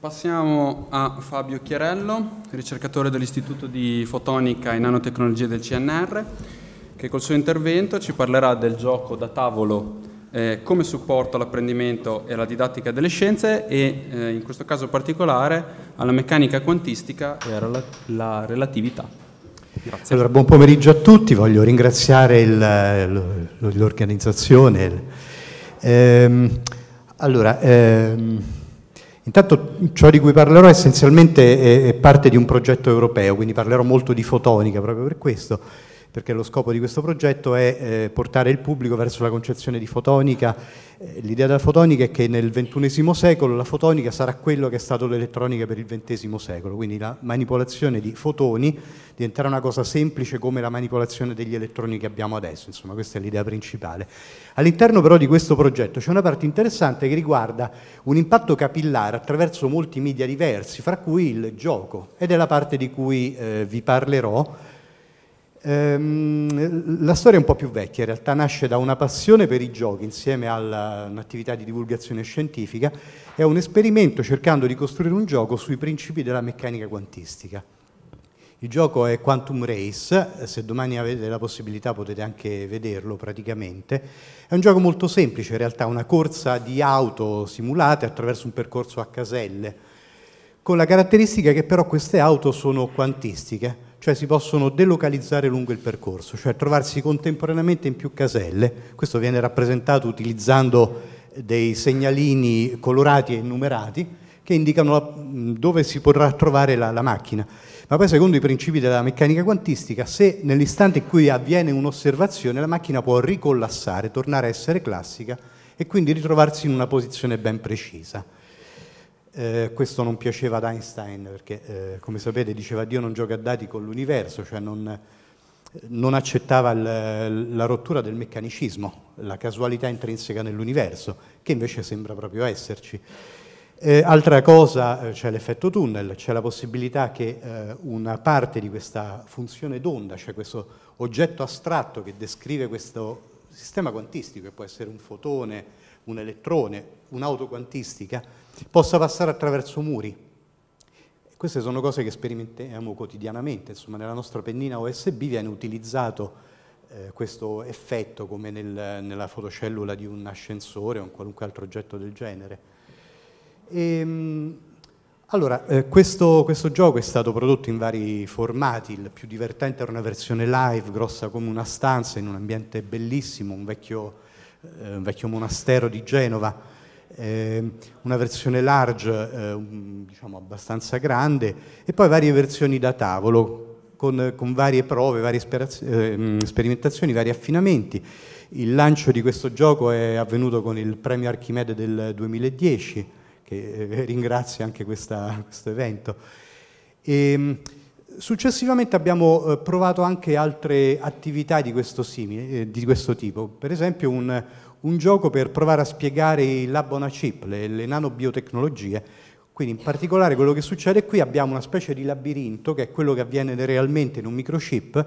Passiamo a Fabio Chiarello, ricercatore dell'Istituto di Fotonica e Nanotecnologie del CNR, che col suo intervento ci parlerà del gioco da tavolo eh, come supporto all'apprendimento e alla didattica delle scienze e eh, in questo caso particolare alla meccanica quantistica e alla relatività. Grazie. Allora, buon pomeriggio a tutti, voglio ringraziare l'organizzazione. Ehm, allora, ehm, Intanto ciò di cui parlerò essenzialmente è, parte di un progetto europeo, quindi parlerò molto di fotonica proprio per questo perché lo scopo di questo progetto è eh, portare il pubblico verso la concezione di fotonica. Eh, l'idea della fotonica è che nel XXI secolo la fotonica sarà quello che è stato l'elettronica per il XX secolo, quindi la manipolazione di fotoni diventerà una cosa semplice come la manipolazione degli elettroni che abbiamo adesso, insomma questa è l'idea principale. All'interno però di questo progetto c'è una parte interessante che riguarda un impatto capillare attraverso molti media diversi, fra cui il gioco, ed è la parte di cui eh, vi parlerò Ehm, la storia è un po' più vecchia, in realtà nasce da una passione per i giochi insieme a un'attività di divulgazione scientifica e un esperimento cercando di costruire un gioco sui principi della meccanica quantistica. Il gioco è Quantum Race, eh, se domani avete la possibilità potete anche vederlo praticamente. È un gioco molto semplice, in realtà una corsa di auto simulate attraverso un percorso a caselle, con la caratteristica che però queste auto sono quantistiche cioè si possono delocalizzare lungo il percorso, cioè trovarsi contemporaneamente in più caselle, questo viene rappresentato utilizzando eh, dei segnalini colorati e numerati che indicano mm, dove si potrà trovare la, la macchina. Ma poi secondo i principi della meccanica quantistica, se nell'istante in cui avviene un'osservazione la macchina può ricollassare, tornare a essere classica e quindi ritrovarsi in una posizione ben precisa. Eh, questo non piaceva ad Einstein perché, eh, come sapete, diceva Dio non gioca a dati con l'universo, cioè non, non accettava l, la rottura del meccanicismo, la casualità intrinseca nell'universo, che invece sembra proprio esserci. Eh, altra cosa, eh, c'è l'effetto tunnel, c'è la possibilità che eh, una parte di questa funzione d'onda, cioè questo oggetto astratto che descrive questo sistema quantistico, che può essere un fotone, un elettrone, un'auto quantistica, possa passare attraverso muri. Queste sono cose che sperimentiamo quotidianamente, insomma nella nostra pennina USB viene utilizzato eh, questo effetto come nel, nella fotocellula di un ascensore o un qualunque altro oggetto del genere. E, ehm, allora, eh, questo, questo, gioco è stato prodotto in vari formati, il più divertente era una versione live, grossa come una stanza, in un ambiente bellissimo, un vecchio eh, un vecchio monastero di Genova, eh, una versione large, eh, diciamo abbastanza grande, e poi varie versioni da tavolo con, con varie prove, varie ehm, sperimentazioni, vari affinamenti. Il lancio di questo gioco è avvenuto con il premio Archimede del 2010, che eh, ringrazio anche questa, questo evento. E, ehm, Successivamente abbiamo eh, provato anche altre attività di questo, simile, eh, di questo tipo, per esempio un, un, gioco per provare a spiegare il Lab on a chip, le, le nanobiotecnologie, quindi in particolare quello che succede qui abbiamo una specie di labirinto che è quello che avviene realmente in un microchip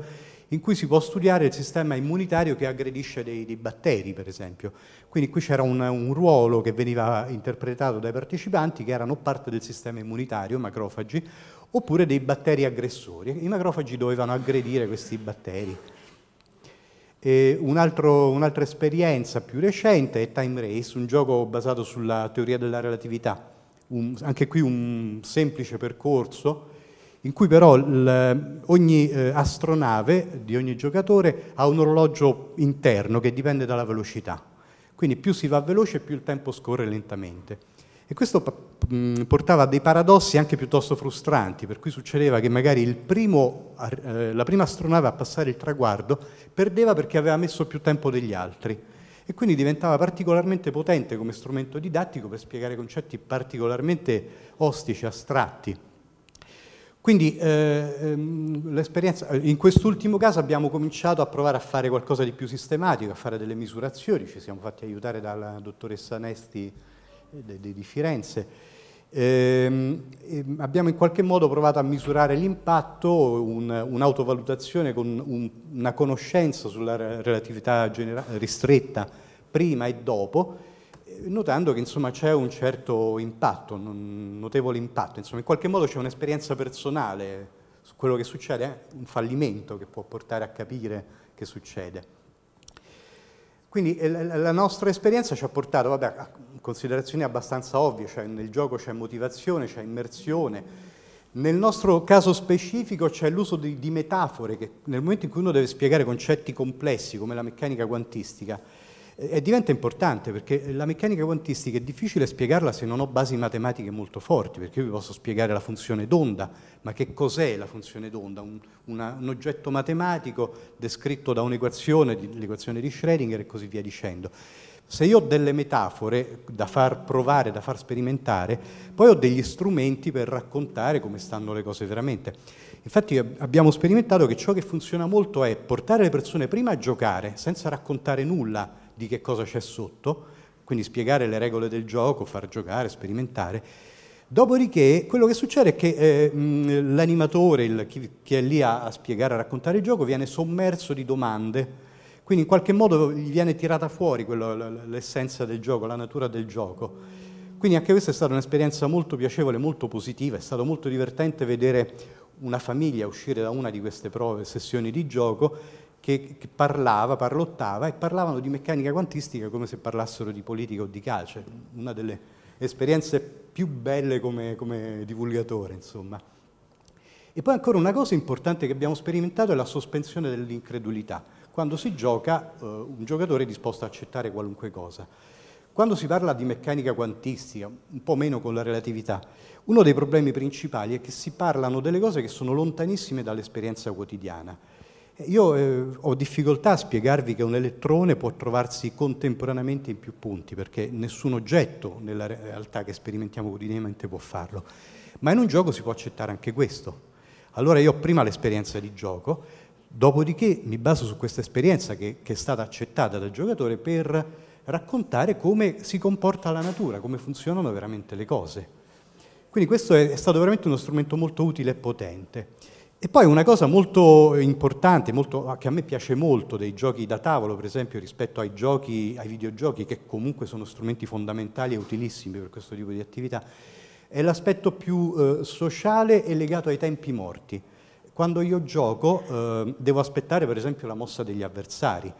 in cui si può studiare il sistema immunitario che aggredisce dei, dei batteri, per esempio. Quindi qui c'era un, un, ruolo che veniva interpretato dai partecipanti che erano parte del sistema immunitario, macrofagi, oppure dei batteri aggressori. I macrofagi dovevano aggredire questi batteri. Un'altra un esperienza più recente è Time Race, un gioco basato sulla teoria della relatività. Un, anche qui un semplice percorso in cui però ogni eh, astronave di ogni giocatore ha un orologio interno che dipende dalla velocità. Quindi più si va veloce più il tempo scorre lentamente. E questo portava a dei paradossi anche piuttosto frustranti, per cui succedeva che magari primo, eh, la prima astronave a passare il traguardo perdeva perché aveva messo più tempo degli altri e quindi diventava particolarmente potente come strumento didattico per spiegare concetti particolarmente ostici, astratti. Quindi eh, ehm, eh, in quest'ultimo caso abbiamo cominciato a provare a fare qualcosa di più sistematico, a fare delle misurazioni, ci siamo fatti aiutare dalla dottoressa Nesti eh, di Firenze. Eh, abbiamo in qualche modo provato a misurare l'impatto, un'autovalutazione un con un, una conoscenza sulla relatività ristretta prima e dopo notando che insomma, c'è un certo impatto, un notevole impatto, insomma, in qualche modo c'è un'esperienza personale su quello che succede, eh? un fallimento che può portare a capire che succede. Quindi eh, la nostra esperienza ci ha portato vabbè, a considerazioni abbastanza ovvie, cioè nel gioco c'è motivazione, c'è immersione, nel nostro caso specifico c'è l'uso di, di metafore che nel momento in cui uno deve spiegare concetti complessi come la meccanica quantistica, e diventa importante perché la meccanica quantistica è difficile spiegarla se non ho basi matematiche molto forti, perché io vi posso spiegare la funzione d'onda, ma che cos'è la funzione d'onda? Un, una, un oggetto matematico descritto da un'equazione, l'equazione di Schrödinger e così via dicendo. Se io ho delle metafore da far provare, da far sperimentare, poi ho degli strumenti per raccontare come stanno le cose veramente. Infatti abbiamo sperimentato che ciò che funziona molto è portare le persone prima a giocare senza raccontare nulla di che cosa c'è sotto, quindi spiegare le regole del gioco, far giocare, sperimentare. Dopodiché quello che succede è che eh, l'animatore, chi, chi, è lì a, a spiegare, a raccontare il gioco, viene sommerso di domande, quindi in qualche modo gli viene tirata fuori quello, l'essenza del gioco, la natura del gioco. Quindi anche questa è stata un'esperienza molto piacevole, molto positiva, è stato molto divertente vedere una famiglia uscire da una di queste prove, sessioni di gioco che, che, parlava, parlottava e parlavano di meccanica quantistica come se parlassero di politica o di calcio, una delle esperienze più belle come, come divulgatore, insomma. E poi ancora una cosa importante che abbiamo sperimentato è la sospensione dell'incredulità, quando si gioca eh, un giocatore è disposto ad accettare qualunque cosa. Quando si parla di meccanica quantistica, un po' meno con la relatività, uno dei problemi principali è che si parlano delle cose che sono lontanissime dall'esperienza quotidiana eh, io eh, ho difficoltà a spiegarvi che un elettrone può trovarsi contemporaneamente in più punti, perché nessun oggetto nella realtà che sperimentiamo quotidianamente può farlo. Ma in un gioco si può accettare anche questo. Allora io ho prima l'esperienza di gioco, dopodiché mi baso su questa esperienza che, che è stata accettata dal giocatore per raccontare come si comporta la natura, come funzionano veramente le cose. Quindi questo è, è stato veramente uno strumento molto utile e potente. E poi una cosa molto importante, molto, ah, che a me piace molto dei giochi da tavolo, per esempio rispetto ai, giochi, ai videogiochi, che comunque sono strumenti fondamentali e utilissimi per questo tipo di attività, è l'aspetto più eh, sociale e legato ai tempi morti. Quando io gioco eh, devo aspettare per esempio la mossa degli avversari,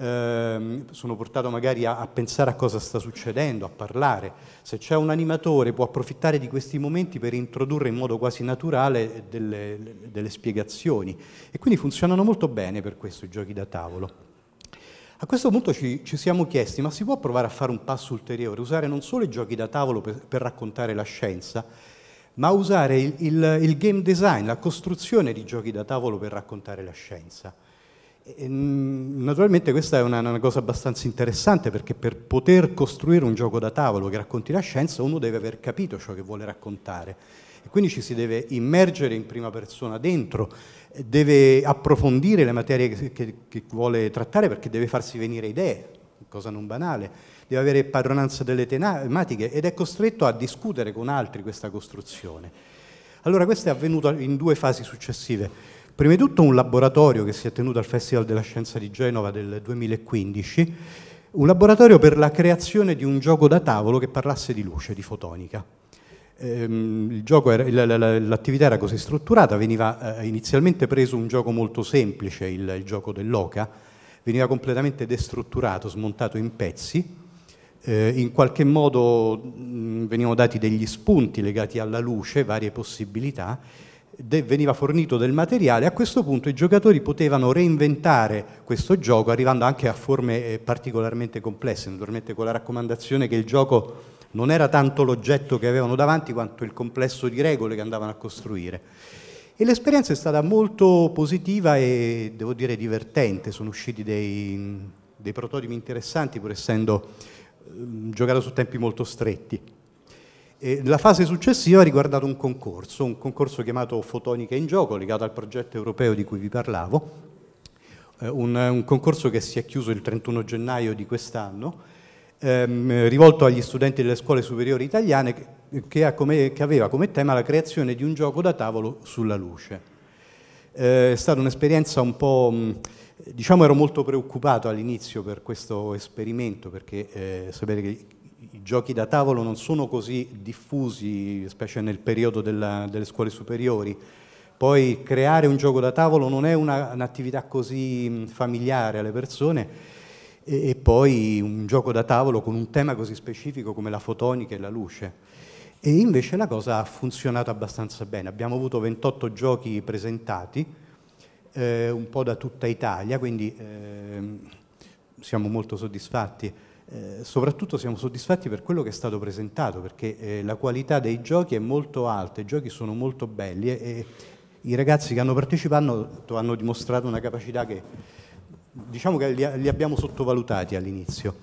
eh, sono portato magari a, a, pensare a cosa sta succedendo, a parlare. Se c'è un animatore può approfittare di questi momenti per introdurre in modo quasi naturale delle, delle spiegazioni e quindi funzionano molto bene per questo i giochi da tavolo. A questo punto ci, ci, siamo chiesti, ma si può provare a fare un passo ulteriore, usare non solo i giochi da tavolo per, per raccontare la scienza, ma usare il, il, il game design, la costruzione di giochi da tavolo per raccontare la scienza. Mm, naturalmente questa è una, una, cosa abbastanza interessante perché per poter costruire un gioco da tavolo che racconti la scienza uno deve aver capito ciò che vuole raccontare e quindi ci si deve immergere in prima persona dentro, deve approfondire le materie che, che, che vuole trattare perché deve farsi venire idee, cosa non banale, deve avere padronanza delle tematiche ed è costretto a discutere con altri questa costruzione. Allora questo è avvenuto in due fasi successive. Prima di tutto un laboratorio che si è tenuto al Festival della Scienza di Genova del 2015, un laboratorio per la creazione di un gioco da tavolo che parlasse di luce, di fotonica. Ehm, l'attività era così strutturata, veniva eh, inizialmente preso un gioco molto semplice, il, il gioco dell'oca, veniva completamente destrutturato, smontato in pezzi, eh, in qualche modo mm, venivano dati degli spunti legati alla luce, varie possibilità, veniva fornito del materiale, a questo punto i giocatori potevano reinventare questo gioco arrivando anche a forme eh, particolarmente complesse, naturalmente con la raccomandazione che il gioco non era tanto l'oggetto che avevano davanti quanto il complesso di regole che andavano a costruire. E l'esperienza è stata molto positiva e devo dire divertente, sono usciti dei, dei prototipi interessanti pur essendo mm, giocato su tempi molto stretti la fase successiva ha riguardato un concorso, un concorso chiamato Fotonica in Gioco, legato al progetto europeo di cui vi parlavo, eh, un, un, concorso che si è chiuso il 31 gennaio di quest'anno, ehm, rivolto agli studenti delle scuole superiori italiane, che, che, come, che, aveva come tema la creazione di un gioco da tavolo sulla luce. Eh, è stata un'esperienza un po'... Mh, mm, diciamo ero molto preoccupato all'inizio per questo esperimento, perché eh, sapere che i giochi da tavolo non sono così diffusi, specie nel periodo della, delle scuole superiori. Poi creare un gioco da tavolo non è una, un'attività così familiare alle persone e, e, poi un gioco da tavolo con un tema così specifico come la fotonica e la luce. E invece la cosa ha funzionato abbastanza bene. Abbiamo avuto 28 giochi presentati, eh, un po' da tutta Italia, quindi eh, siamo molto soddisfatti. Eh, soprattutto siamo soddisfatti per quello che è stato presentato, perché eh, la qualità dei giochi è molto alta, i giochi sono molto belli e, e i ragazzi che hanno partecipato hanno dimostrato una capacità che diciamo che li, li abbiamo sottovalutati all'inizio.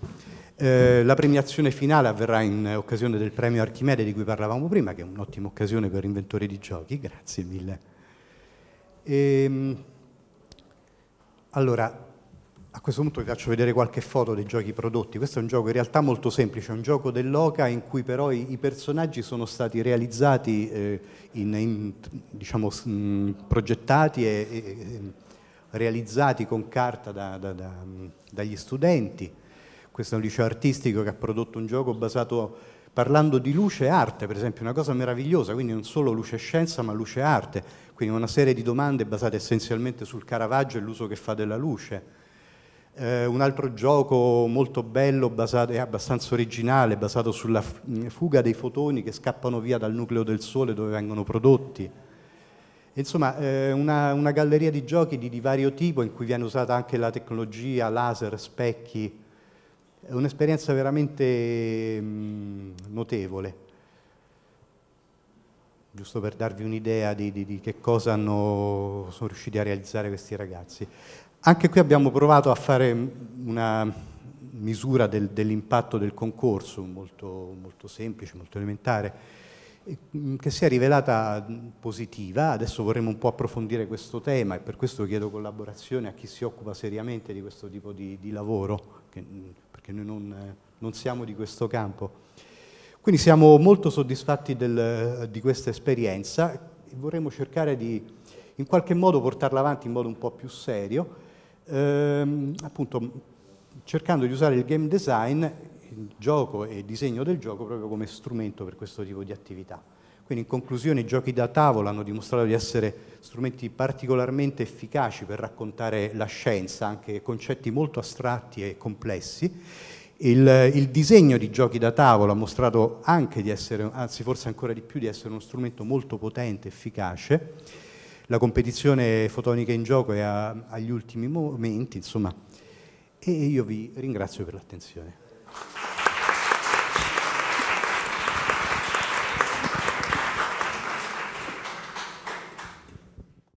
Eh, la premiazione finale avverrà in occasione del premio Archimede di cui parlavamo prima, che è un'ottima occasione per inventori di giochi, grazie mille. E, ehm, allora, a questo punto vi faccio vedere qualche foto dei giochi prodotti. Questo è un gioco in realtà molto semplice, è un gioco dell'Oca in cui però i, i personaggi sono stati realizzati, eh, in, in, diciamo, mh, mm, progettati e, e, e, realizzati con carta da, da, da, dagli studenti. Questo è un liceo artistico che ha prodotto un gioco basato parlando di luce e arte, per esempio, una cosa meravigliosa, quindi non solo luce e scienza, ma luce e arte, quindi una serie di domande basate essenzialmente sul Caravaggio e l'uso che fa della luce eh, un altro gioco molto bello basato, e abbastanza originale, basato sulla mm, fuga dei fotoni che scappano via dal nucleo del Sole dove vengono prodotti. Insomma, eh, una, una, galleria di giochi di, di, vario tipo in cui viene usata anche la tecnologia, laser, specchi, è un'esperienza veramente mh, mm, notevole giusto per darvi un'idea di, di, di che cosa hanno, sono riusciti a realizzare questi ragazzi. Anche qui abbiamo provato a fare una misura del, dell'impatto del concorso, molto, molto semplice, molto elementare, mm, che si è rivelata positiva. Adesso vorremmo un po' approfondire questo tema e per questo chiedo collaborazione a chi si occupa seriamente di questo tipo di, di lavoro, che, mm, perché noi non, non, siamo di questo campo. Quindi siamo molto soddisfatti del, di questa esperienza e vorremmo cercare di in qualche modo portarla avanti in modo un po' più serio ehm, appunto cercando di usare il game design, il gioco e il disegno del gioco proprio come strumento per questo tipo di attività. Quindi in conclusione i giochi da tavola hanno dimostrato di essere strumenti particolarmente efficaci per raccontare la scienza, anche concetti molto astratti e complessi. Il, il disegno di giochi da tavola ha mostrato anche di essere, anzi forse ancora di più, di essere uno strumento molto potente, efficace la competizione fotonica in gioco è a, agli ultimi momenti, insomma. E io vi ringrazio per l'attenzione.